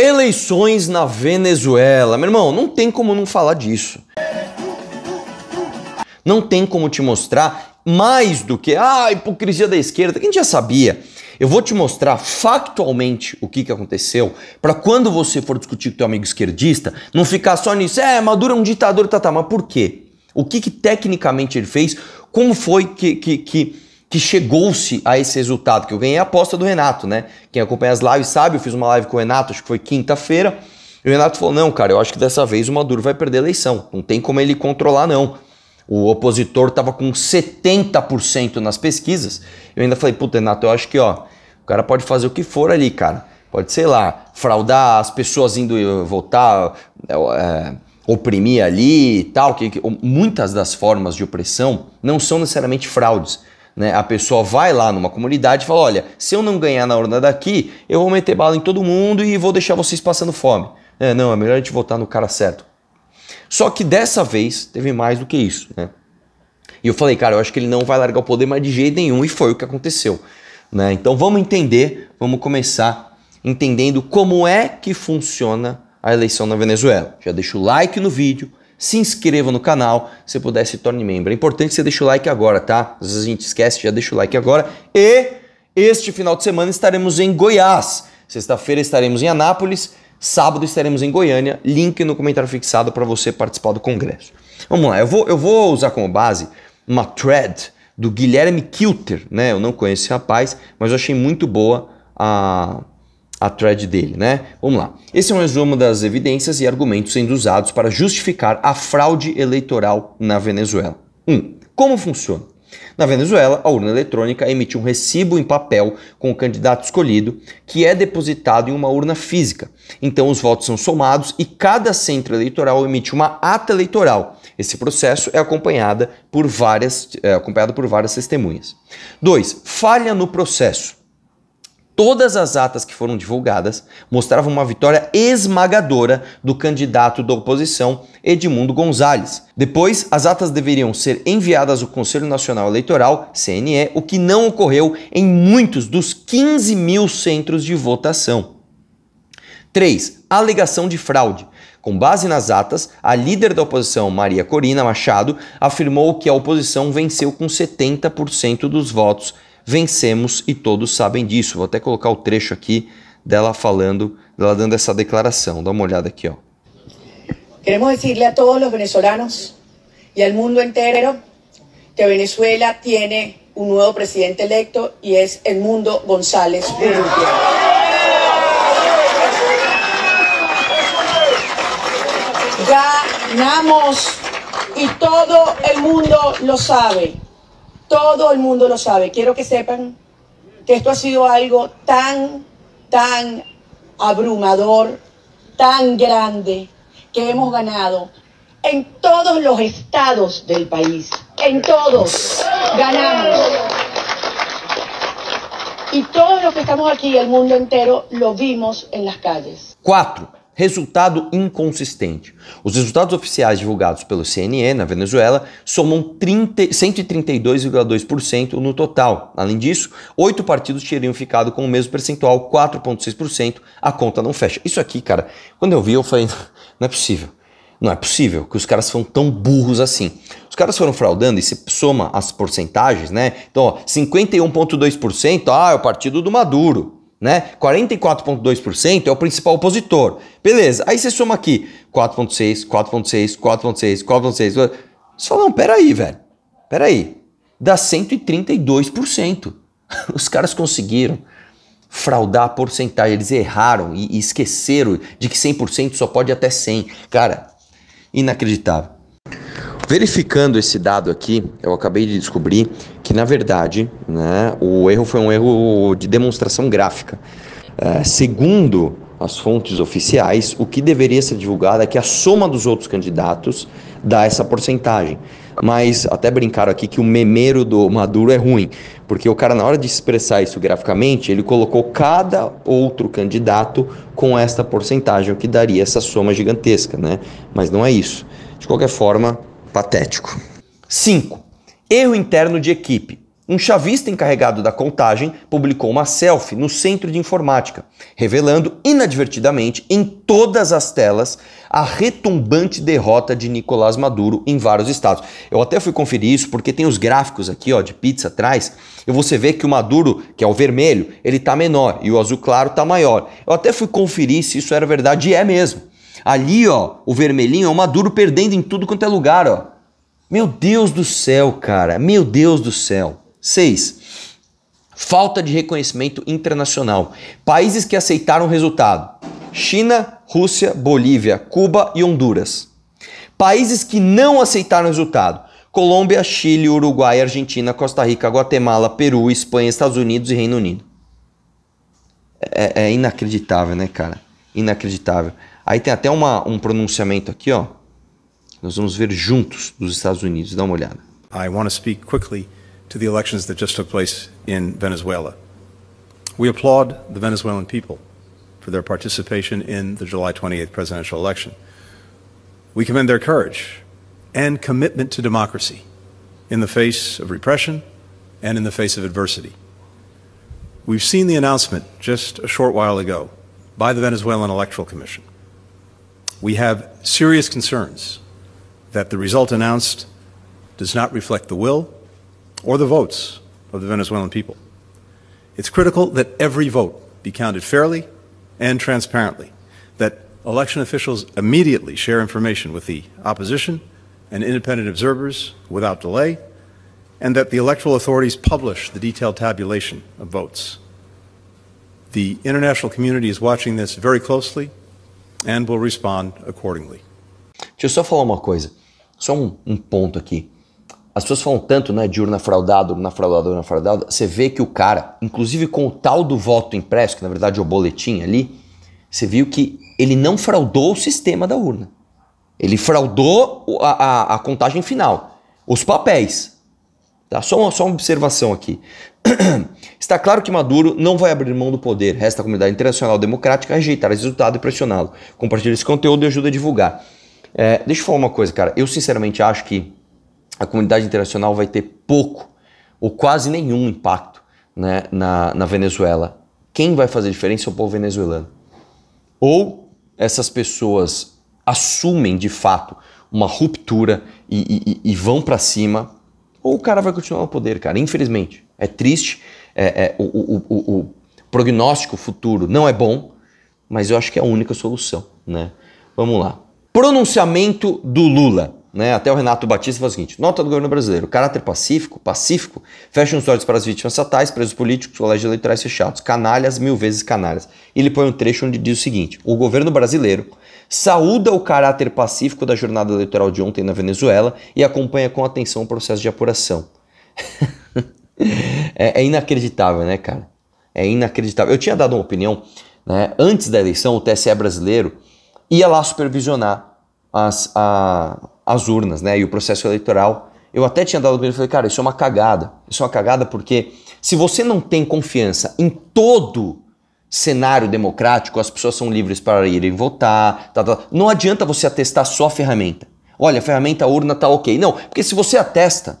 Eleições na Venezuela. Meu irmão, não tem como não falar disso. Não tem como te mostrar mais do que ah, a hipocrisia da esquerda, Quem a gente já sabia. Eu vou te mostrar factualmente o que, que aconteceu, para quando você for discutir com teu amigo esquerdista, não ficar só nisso, é, Maduro é um ditador, tá, tá, mas por quê? O que, que tecnicamente ele fez? Como foi que, que, que que chegou-se a esse resultado, que eu ganhei a aposta do Renato, né? Quem acompanha as lives sabe, eu fiz uma live com o Renato, acho que foi quinta-feira, e o Renato falou: não, cara, eu acho que dessa vez o Maduro vai perder a eleição, não tem como ele controlar, não. O opositor estava com 70% nas pesquisas. Eu ainda falei, puta, Renato, eu acho que ó, o cara pode fazer o que for ali, cara. Pode, sei lá, fraudar as pessoas indo eh, votar, é, oprimir ali e tal. Que, que, muitas das formas de opressão não são necessariamente fraudes né? A pessoa vai lá numa comunidade e fala: olha, se eu não ganhar na urna daqui, eu vou meter bala em todo mundo e vou deixar vocês passando fome. É, não, é melhor a gente votar no cara certo. Só que dessa vez teve mais do que isso. Né? E eu falei, cara, eu acho que ele não vai largar o poder mais de jeito nenhum, e foi o que aconteceu. Né? Então vamos entender, vamos começar entendendo como é que funciona a eleição na Venezuela. Já deixa o like no vídeo, se inscreva no canal, se puder se torne membro. É importante você deixar o like agora, tá? Às vezes a gente esquece, já deixa o like agora. E este final de semana estaremos em Goiás. Sexta-feira estaremos em Anápolis, sábado estaremos em Goiânia. Link no comentário fixado para você participar do congresso. Vamos lá, eu vou, eu vou usar como base uma thread do Guilherme Kilter, né? Eu não conheço esse rapaz, mas eu achei muito boa a a thread dele, né? Vamos lá. Esse é um resumo das evidências e argumentos sendo usados para justificar a fraude eleitoral na Venezuela. 1. Um, como funciona? Na Venezuela, a urna eletrônica emite um recibo em papel com o candidato escolhido, que é depositado em uma urna física. Então, os votos são somados e cada centro eleitoral emite uma ata eleitoral. Esse processo é acompanhado por várias, é, acompanhado por várias testemunhas. 2. Falha no processo. Todas as atas que foram divulgadas mostravam uma vitória esmagadora do candidato da oposição, Edmundo Gonzalez. Depois, as atas deveriam ser enviadas ao Conselho Nacional Eleitoral, CNE, o que não ocorreu em muitos dos 15 mil centros de votação. 3. Alegação de fraude. Com base nas atas, a líder da oposição, Maria Corina Machado, afirmou que a oposição venceu com 70% dos votos vencemos e todos sabem disso. Vou até colocar o trecho aqui dela falando, dela dando essa declaração. Dá uma olhada aqui, ó. Queremos dizer a todos os venezolanos e ao mundo inteiro que Venezuela tem um novo presidente eleito e é mundo González Urrutia. Ganamos y todo el mundo lo sabe. Todo el mundo lo sabe. Quiero que sepan que esto ha sido algo tan, tan abrumador, tan grande, que hemos ganado en todos los estados del país. En todos ganamos. Y todos los que estamos aquí, el mundo entero, lo vimos en las calles. Cuatro. Resultado inconsistente. Os resultados oficiais divulgados pelo CNE na Venezuela somam 132,2% no total. Além disso, oito partidos teriam ficado com o mesmo percentual, 4,6%. A conta não fecha. Isso aqui, cara, quando eu vi, eu falei: não é possível. Não é possível que os caras foram tão burros assim. Os caras foram fraudando e se soma as porcentagens, né? Então, 51,2%, ah, é o partido do Maduro né? 44,2% é o principal opositor. Beleza, aí você soma aqui 4,6, 4,6, 4,6, 4,6. Você fala, não, peraí, velho. Peraí. Dá 132%. Os caras conseguiram fraudar a porcentagem. Eles erraram e, e esqueceram de que 100% só pode até 100. Cara, inacreditável. Verificando esse dado aqui, eu acabei de descobrir que na verdade né, o erro foi um erro de demonstração gráfica. É, segundo as fontes oficiais, o que deveria ser divulgado é que a soma dos outros candidatos dá essa porcentagem. Mas até brincaram aqui que o memeiro do Maduro é ruim, porque o cara, na hora de expressar isso graficamente, ele colocou cada outro candidato com esta porcentagem, o que daria essa soma gigantesca, né? Mas não é isso. De qualquer forma, patético. 5. Erro interno de equipe. Um chavista encarregado da contagem publicou uma selfie no centro de informática, revelando inadvertidamente em todas as telas a retumbante derrota de Nicolás Maduro em vários estados. Eu até fui conferir isso porque tem os gráficos aqui, ó, de pizza atrás, e você vê que o Maduro, que é o vermelho, ele tá menor e o azul claro tá maior. Eu até fui conferir se isso era verdade e é mesmo. Ali, ó, o vermelhinho é o Maduro perdendo em tudo quanto é lugar, ó. Meu Deus do céu, cara. Meu Deus do céu. 6. Falta de reconhecimento internacional. Países que aceitaram o resultado: China, Rússia, Bolívia, Cuba e Honduras. Países que não aceitaram o resultado: Colômbia, Chile, Uruguai, Argentina, Costa Rica, Guatemala, Peru, Espanha, Estados Unidos e Reino Unido. É, é, é inacreditável, né, cara? Inacreditável. Aí tem até uma, um pronunciamento aqui, ó Nós vamos ver juntos dos Estados Unidos. Dá uma olhada. I want to speak quickly to the elections that just took place in Venezuela. We applaud the Venezuelan people for their participation in the July 28th presidential election. We commend their courage and commitment to democracy in the face of repression and in the face of adversity. We've seen the announcement just a short while ago by the Venezuelan Electoral Commission. We have serious concerns that the result announced does not reflect the will or the votes of the Venezuelan people. It's critical that every vote be counted fairly and transparently, that election officials immediately share information with the opposition and independent observers without delay, and that the electoral authorities publish the detailed tabulation of votes. The international community is watching this very closely and will respond accordingly. Deixa eu só falar uma coisa. Só um, um ponto aqui. As pessoas falam tanto, né, de urna fraudada, urna fraudada, urna fraudada. Você vê que o cara, inclusive com o tal do voto impresso, que na verdade é o boletim ali, você viu que ele não fraudou o sistema da urna. Ele fraudou a, a, a contagem final, os papéis. Tá? Só, uma, só uma observação aqui. Está claro que Maduro não vai abrir mão do poder. Resta a comunidade internacional democrática a rejeitar esse resultado e pressioná-lo. Compartilhe esse conteúdo e ajuda a divulgar. É, deixa eu falar uma coisa, cara. Eu sinceramente acho que a comunidade internacional vai ter pouco ou quase nenhum impacto né, na, na Venezuela. Quem vai fazer diferença é o povo venezuelano. Ou essas pessoas assumem de fato uma ruptura e, e, e vão para cima, ou o cara vai continuar no poder, cara. Infelizmente. É triste, é, é, o, o, o, o prognóstico futuro não é bom, mas eu acho que é a única solução, né? Vamos lá. Pronunciamento do Lula. Né? Até o Renato Batista fala o seguinte: nota do governo brasileiro, caráter pacífico, pacífico, fecha os olhos para as vítimas estatais, presos políticos, colégios eleitorais fechados, canalhas, mil vezes canalhas. ele põe um trecho onde diz o seguinte: o governo brasileiro saúda o caráter pacífico da jornada eleitoral de ontem na Venezuela e acompanha com atenção o processo de apuração. é, é inacreditável, né, cara? É inacreditável. Eu tinha dado uma opinião, né? Antes da eleição, o TSE brasileiro ia lá supervisionar as, a, as urnas né, e o processo eleitoral. Eu até tinha dado para ele, falei, cara, isso é uma cagada. Isso é uma cagada porque se você não tem confiança em todo cenário democrático, as pessoas são livres para irem votar, tá, tá, não adianta você atestar só a ferramenta. Olha, a ferramenta a urna tá ok. Não, porque se você atesta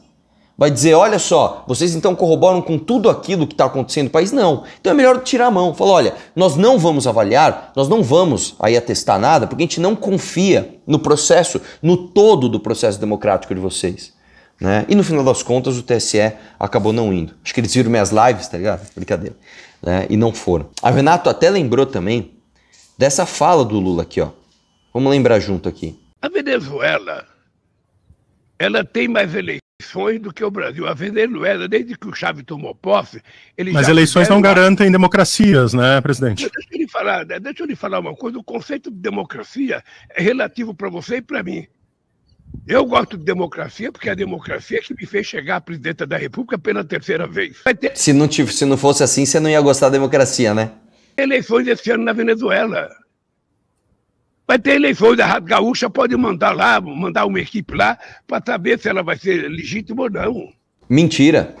vai dizer: olha só, vocês então corroboram com tudo aquilo que está acontecendo no país? Não. Então é melhor tirar a mão. Falar: olha, nós não vamos avaliar, nós não vamos aí atestar nada, porque a gente não confia no processo, no todo do processo democrático de vocês. Né? E no final das contas, o TSE acabou não indo. Acho que eles viram minhas lives, tá ligado? Brincadeira. Né? E não foram. A Renato até lembrou também dessa fala do Lula aqui, ó. Vamos lembrar junto aqui. A Venezuela, ela tem mais eleições eleições do que o Brasil. A Venezuela, desde que o Chávez tomou posse, ele Mas eleições não garantem democracias, né, presidente? Deixa eu lhe falar, né, deixa eu lhe falar uma coisa. O conceito de democracia é relativo para você e para mim. Eu gosto de democracia porque é a democracia que me fez chegar à presidenta da República pela terceira vez. Ter... Se, não, se não fosse assim, você não ia gostar da democracia, né? Eleições esse ano na Venezuela. Vai ter eleições da Rádio Gaúcha, pode mandar lá, mandar uma equipe lá, para saber tá se ela vai ser legítima ou não. Mentira.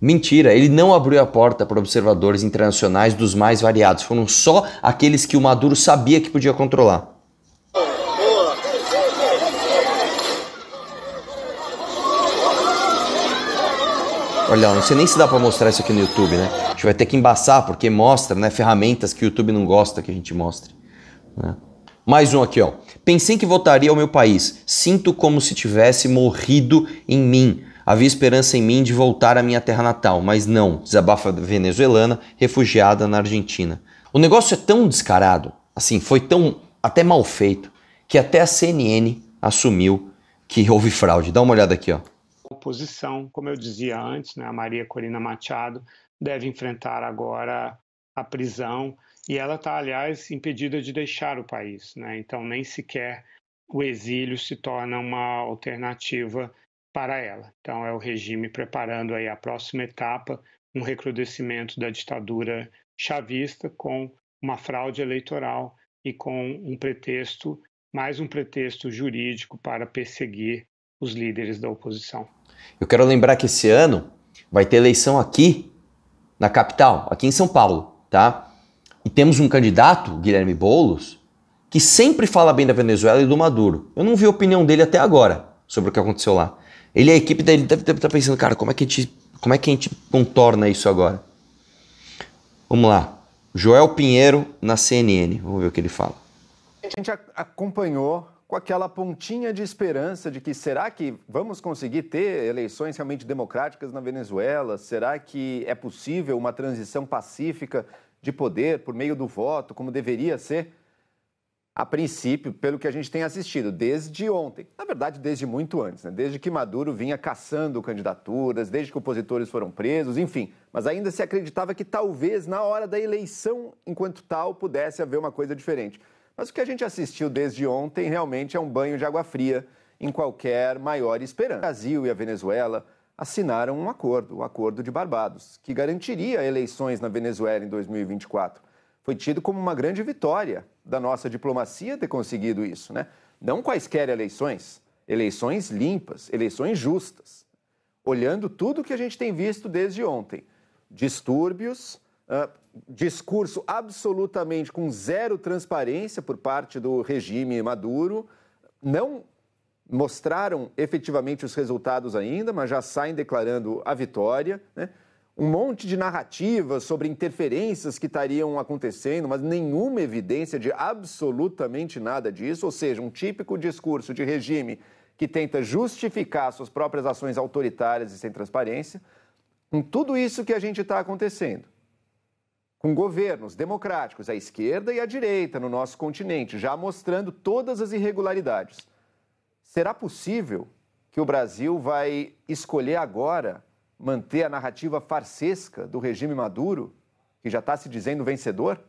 Mentira, ele não abriu a porta para observadores internacionais dos mais variados. Foram só aqueles que o Maduro sabia que podia controlar. Olha, não sei nem se dá para mostrar isso aqui no YouTube, né? A gente vai ter que embaçar porque mostra, né, ferramentas que o YouTube não gosta que a gente mostre, né? Mais um aqui, ó. Pensei que voltaria ao meu país. Sinto como se tivesse morrido em mim. Havia esperança em mim de voltar à minha terra natal, mas não. Desabafa venezuelana, refugiada na Argentina. O negócio é tão descarado, assim, foi tão até mal feito, que até a CNN assumiu que houve fraude. Dá uma olhada aqui, ó. A oposição, como eu dizia antes, né, a Maria Corina Machado deve enfrentar agora a prisão e ela está, aliás, impedida de deixar o país. Né? Então, nem sequer o exílio se torna uma alternativa para ela. Então, é o regime preparando aí a próxima etapa, um recrudescimento da ditadura chavista com uma fraude eleitoral e com um pretexto, mais um pretexto jurídico para perseguir os líderes da oposição. Eu quero lembrar que esse ano vai ter eleição aqui na capital, aqui em São Paulo, tá? E temos um candidato, Guilherme Boulos, que sempre fala bem da Venezuela e do Maduro. Eu não vi a opinião dele até agora sobre o que aconteceu lá. Ele e a equipe dele deve estar pensando, cara, como é que a gente, como é que a gente contorna isso agora? Vamos lá. Joel Pinheiro na CNN. Vamos ver o que ele fala. A gente acompanhou com aquela pontinha de esperança de que será que vamos conseguir ter eleições realmente democráticas na Venezuela? Será que é possível uma transição pacífica de poder por meio do voto, como deveria ser, a princípio, pelo que a gente tem assistido desde ontem, na verdade, desde muito antes, né? desde que Maduro vinha caçando candidaturas, desde que opositores foram presos, enfim. Mas ainda se acreditava que talvez na hora da eleição, enquanto tal, pudesse haver uma coisa diferente. Mas o que a gente assistiu desde ontem realmente é um banho de água fria em qualquer maior esperança. O Brasil e a Venezuela assinaram um acordo, o Acordo de Barbados, que garantiria eleições na Venezuela em 2024. Foi tido como uma grande vitória da nossa diplomacia ter conseguido isso, né? Não quaisquer eleições, eleições limpas, eleições justas. Olhando tudo que a gente tem visto desde ontem, distúrbios, Uh, discurso absolutamente com zero transparência por parte do regime Maduro, não mostraram efetivamente os resultados ainda, mas já saem declarando a vitória. Né? Um monte de narrativas sobre interferências que estariam acontecendo, mas nenhuma evidência de absolutamente nada disso, ou seja, um típico discurso de regime que tenta justificar suas próprias ações autoritárias e sem transparência. Com tudo isso que a gente está acontecendo, com governos democráticos, à esquerda e à direita no nosso continente, já mostrando todas as irregularidades. Será possível que o Brasil vai escolher agora manter a narrativa farsesca do regime Maduro, que já está se dizendo vencedor?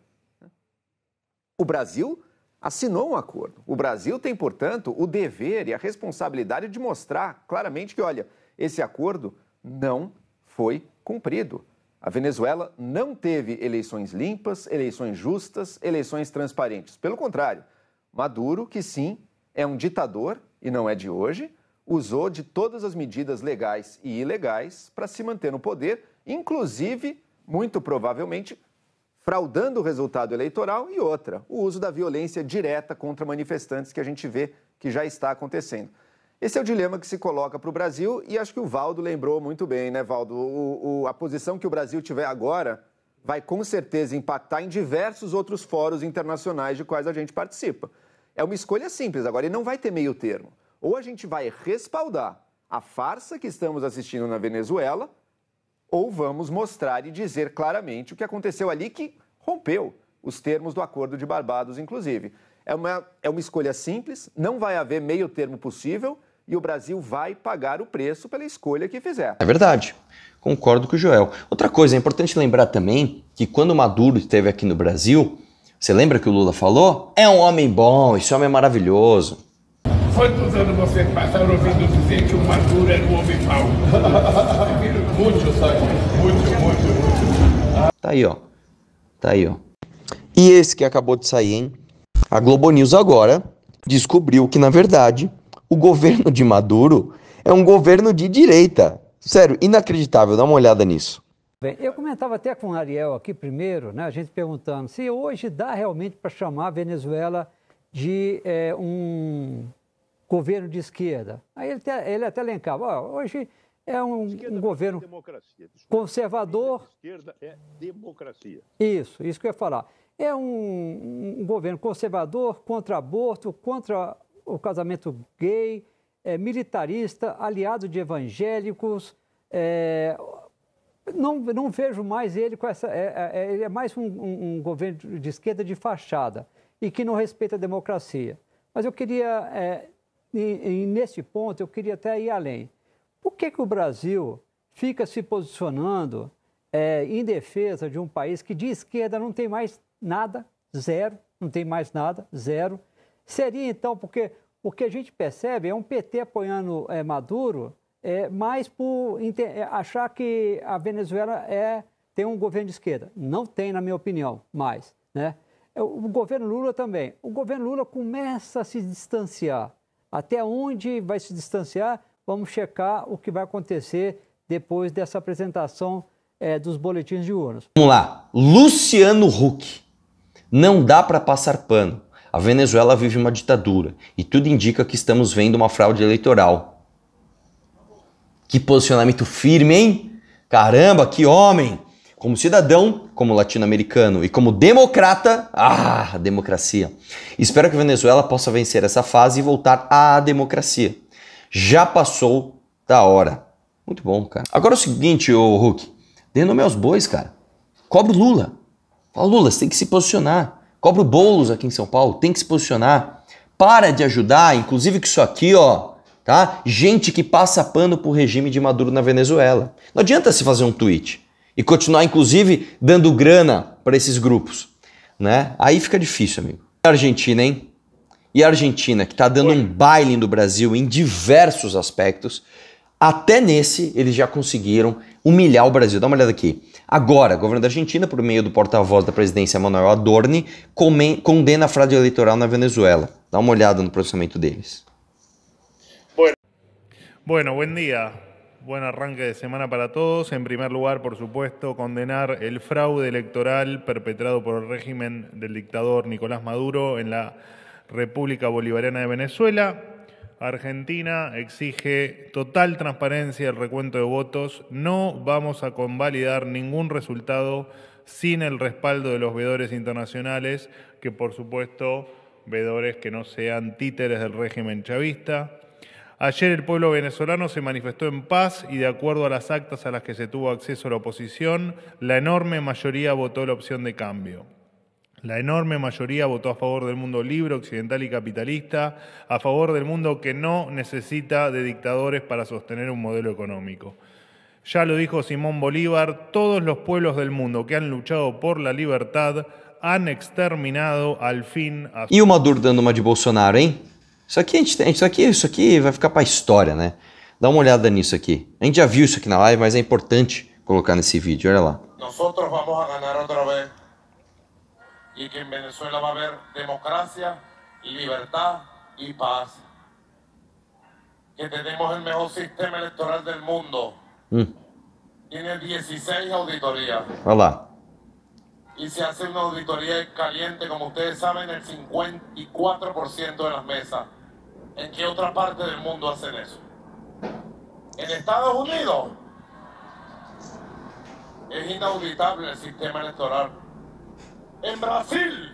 O Brasil assinou um acordo. O Brasil tem, portanto, o dever e a responsabilidade de mostrar claramente que, olha, esse acordo não foi cumprido. A Venezuela não teve eleições limpas, eleições justas, eleições transparentes. Pelo contrário, Maduro, que sim, é um ditador e não é de hoje, usou de todas as medidas legais e ilegais para se manter no poder, inclusive, muito provavelmente, fraudando o resultado eleitoral e outra, o uso da violência direta contra manifestantes que a gente vê que já está acontecendo. Esse é o dilema que se coloca para o Brasil e acho que o Valdo lembrou muito bem, né, Valdo? O, o, a posição que o Brasil tiver agora vai com certeza impactar em diversos outros fóruns internacionais de quais a gente participa. É uma escolha simples, agora ele não vai ter meio termo. Ou a gente vai respaldar a farsa que estamos assistindo na Venezuela, ou vamos mostrar e dizer claramente o que aconteceu ali que rompeu os termos do Acordo de Barbados, inclusive. É uma, é uma escolha simples, não vai haver meio termo possível e o Brasil vai pagar o preço pela escolha que fizer. É verdade. Concordo com o Joel. Outra coisa, é importante lembrar também que quando Maduro esteve aqui no Brasil, você lembra que o Lula falou? É um homem bom, esse homem é maravilhoso. Quantos anos você passaram ouvindo dizer que o Maduro era é um homem mau? muito, sabe? Muito, muito, muito. Tá aí, ó. Tá aí, ó. E esse que acabou de sair, hein? A Globo News agora descobriu que, na verdade, o governo de Maduro é um governo de direita. Sério, inacreditável, dá uma olhada nisso. Bem, eu comentava até com o Ariel aqui primeiro, né, a gente perguntando se hoje dá realmente para chamar a Venezuela de é, um governo de esquerda. Aí ele até, ele até elencava, ó, hoje é um, um governo é conservador. Esquerda é democracia. Isso, isso que eu ia falar. É um, um governo conservador, contra aborto, contra o casamento gay, é, militarista, aliado de evangélicos, é, não, não vejo mais ele com essa. É, é, é ele é mais um, um, um, governo de esquerda de fachada e que não respeita a democracia. Mas eu queria, é, e, e nesse ponto, eu queria até ir além. Por que, que o Brasil fica se posicionando é, em defesa de um país que de esquerda não tem mais nada, zero, não tem mais nada, zero? Seria então porque o que a gente percebe é um PT apoiando é, Maduro é, mais por é, achar que a Venezuela é, tem um governo de esquerda. Não tem, na minha opinião, mais. Né? É, o governo Lula também. O governo Lula começa a se distanciar. Até onde vai se distanciar? Vamos checar o que vai acontecer depois dessa apresentação é, dos boletins de urnas. Vamos lá. Luciano Huck. Não dá para passar pano. A Venezuela vive uma ditadura e tudo indica que estamos vendo uma fraude eleitoral. Que posicionamento firme, hein? Caramba, que homem! Como cidadão, como latino-americano e como democrata, ah, democracia. Espero que a Venezuela possa vencer essa fase e voltar à democracia. Já passou da hora. Muito bom, cara. Agora é o seguinte, ô Hulk, dê nome aos bois, cara. Cobra o Lula. Fala, Lula, você tem que se posicionar. Cobra o Boulos aqui em São Paulo, tem que se posicionar. Para de ajudar, inclusive que isso aqui, ó, tá? Gente que passa pano pro regime de Maduro na Venezuela. Não adianta se fazer um tweet e continuar, inclusive, dando grana para esses grupos, né? Aí fica difícil, amigo. E a Argentina, hein? E a Argentina, que tá dando um baile no Brasil em diversos aspectos, até nesse eles já conseguiram humilhar o Brasil. Dá uma olhada aqui. Agora, o governo da Argentina, por meio do porta-voz da presidência Manuel Adorni, condena a fraude eleitoral na Venezuela. Dá uma olhada no processamento deles. Bueno. buen día. Buen arranque de semana para todos. En primer lugar, por supuesto, condenar el fraude electoral perpetrado por el régimen del dictador Nicolás Maduro en la República Bolivariana de Venezuela. Argentina exige total transparencia del recuento de votos. No vamos a convalidar ningún resultado sin el respaldo de los veedores internacionales, que por supuesto veedores que no sean títeres del régimen chavista. Ayer el pueblo venezolano se manifestó en paz y de acuerdo a las actas a las que se tuvo acceso la oposición, la enorme mayoría votó la opción de cambio. La enorme mayoría votó a favor del mundo libre, occidental y capitalista, a favor del mundo que no necesita de dictadores para sostener un modelo económico. Ya lo dijo Simón Bolívar, todos los pueblos del mundo que han luchado por la libertad han exterminado al fin a... su e Maduro dando de Bolsonaro, ¿eh? Isso aqui, a gente, isso aqui, isso aqui vai ficar para a história, né? Dá uma olhada nisso aqui. A gente já viu isso aqui na live, mas é importante colocar nesse vídeo, olha lá. Nós vamos ganhar outra vez. E que em Venezuela vai haver democracia, liberdade e paz. Que temos o melhor sistema eleitoral do mundo. Hum. Tiene 16 auditorias. Olha lá. y se hace una auditoría caliente, como ustedes saben, el 54% de las mesas. ¿En qué otra parte del mundo hacen eso? En Estados Unidos es inauditable el sistema electoral. En Brasil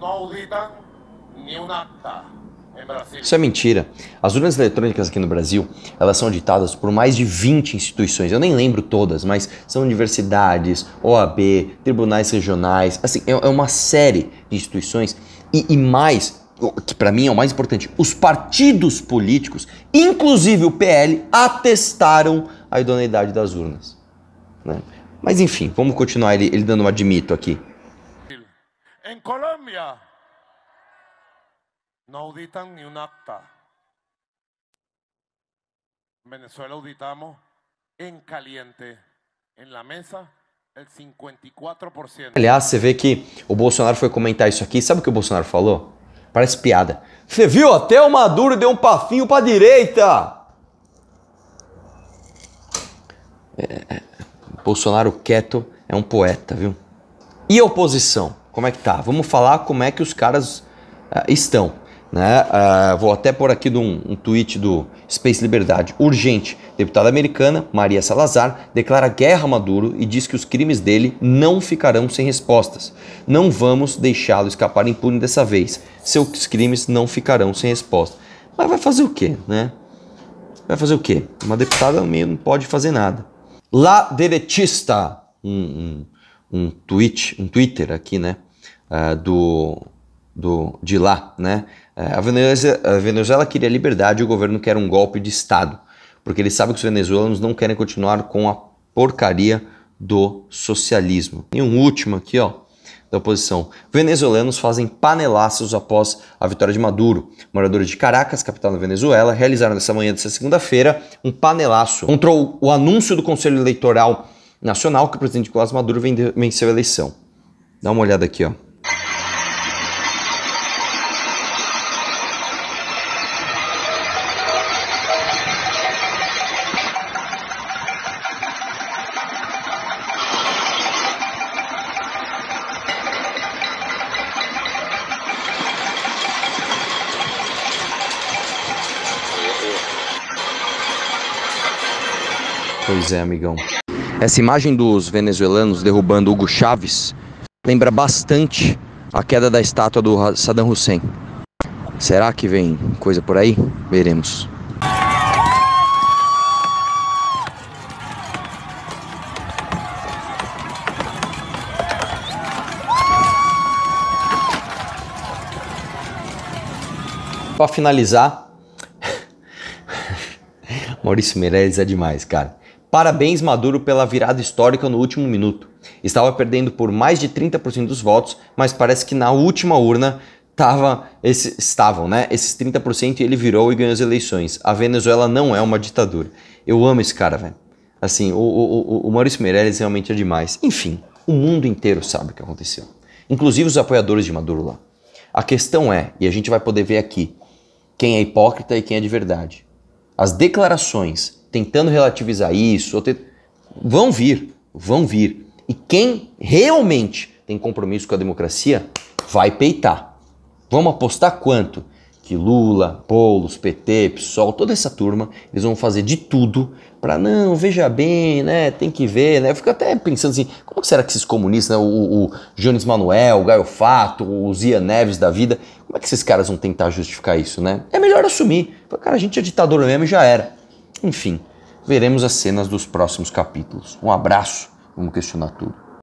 não auditam nenhum acta. Isso é mentira. As urnas eletrônicas aqui no Brasil, elas são auditadas por mais de 20 instituições. Eu nem lembro todas, mas são universidades, OAB, tribunais regionais, assim, é, é uma série de instituições e, e mais que para mim é o mais importante, os partidos políticos, inclusive o PL, atestaram a idoneidade das urnas. Né? Mas enfim, vamos continuar ele, ele dando um admito aqui. Em Colômbia, não auditam nenhum acta. Venezuela auditamos em caliente, em la mesa, 54%. Aliás, você vê que o Bolsonaro foi comentar isso aqui, sabe o que o Bolsonaro falou? Parece piada. Você viu? Até o Maduro deu um passinho para direita. É, é, Bolsonaro quieto é um poeta, viu? E a oposição? Como é que tá? Vamos falar como é que os caras uh, estão. Né? Uh, vou até pôr aqui num, um tweet do Space Liberdade. Urgente. Deputada americana Maria Salazar declara guerra a Maduro e diz que os crimes dele não ficarão sem respostas. Não vamos deixá-lo escapar impune dessa vez. Seus crimes não ficarão sem resposta. Mas vai fazer o quê, né? Vai fazer o quê? Uma deputada meio não pode fazer nada. La deletista um, um, um tweet, um Twitter aqui, né? Uh, do, do, de lá, né? É, a Venezuela, a Venezuela queria liberdade e o governo quer um golpe de Estado, porque ele sabe que os venezuelanos não querem continuar com a porcaria do socialismo. E um último aqui, ó, da oposição. Venezuelanos fazem panelaços após a vitória de Maduro. Moradores de Caracas, capital da Venezuela, realizaram nessa manhã desta segunda-feira um panelaço contra o anúncio do Conselho Eleitoral Nacional que o presidente Nicolás Maduro venceu a eleição. Dá uma olhada aqui, ó. Pois é, amigão. Essa imagem dos venezuelanos derrubando Hugo Chávez lembra bastante a queda da estátua do Saddam Hussein. Será que vem coisa por aí? Veremos. Para finalizar, Maurício Meirelles é demais, cara. Parabéns, Maduro, pela virada histórica no último minuto. Estava perdendo por mais de 30% dos votos, mas parece que na última urna tava esse, estavam né, esses 30% e ele virou e ganhou as eleições. A Venezuela não é uma ditadura. Eu amo esse cara, velho. Assim, o, o, o, o Maurício Meirelles realmente é demais. Enfim, o mundo inteiro sabe o que aconteceu. Inclusive os apoiadores de Maduro lá. A questão é, e a gente vai poder ver aqui, quem é hipócrita e quem é de verdade. As declarações tentando relativizar isso, te... vão vir, vão vir. E quem realmente tem compromisso com a democracia vai peitar. Vamos apostar quanto? Que Lula, Boulos, PT, PSOL, toda essa turma, eles vão fazer de tudo para não, veja bem, né? Tem que ver, né? Eu fico até pensando assim, como que será que esses comunistas, né, o, o Jones Manuel, o Gaio Fato, o Zia Neves da vida, como é que esses caras vão tentar justificar isso, né? É melhor assumir. Cara, a gente é ditador mesmo e já era. Enfim, veremos as cenas dos próximos capítulos. Um abraço, vamos questionar tudo.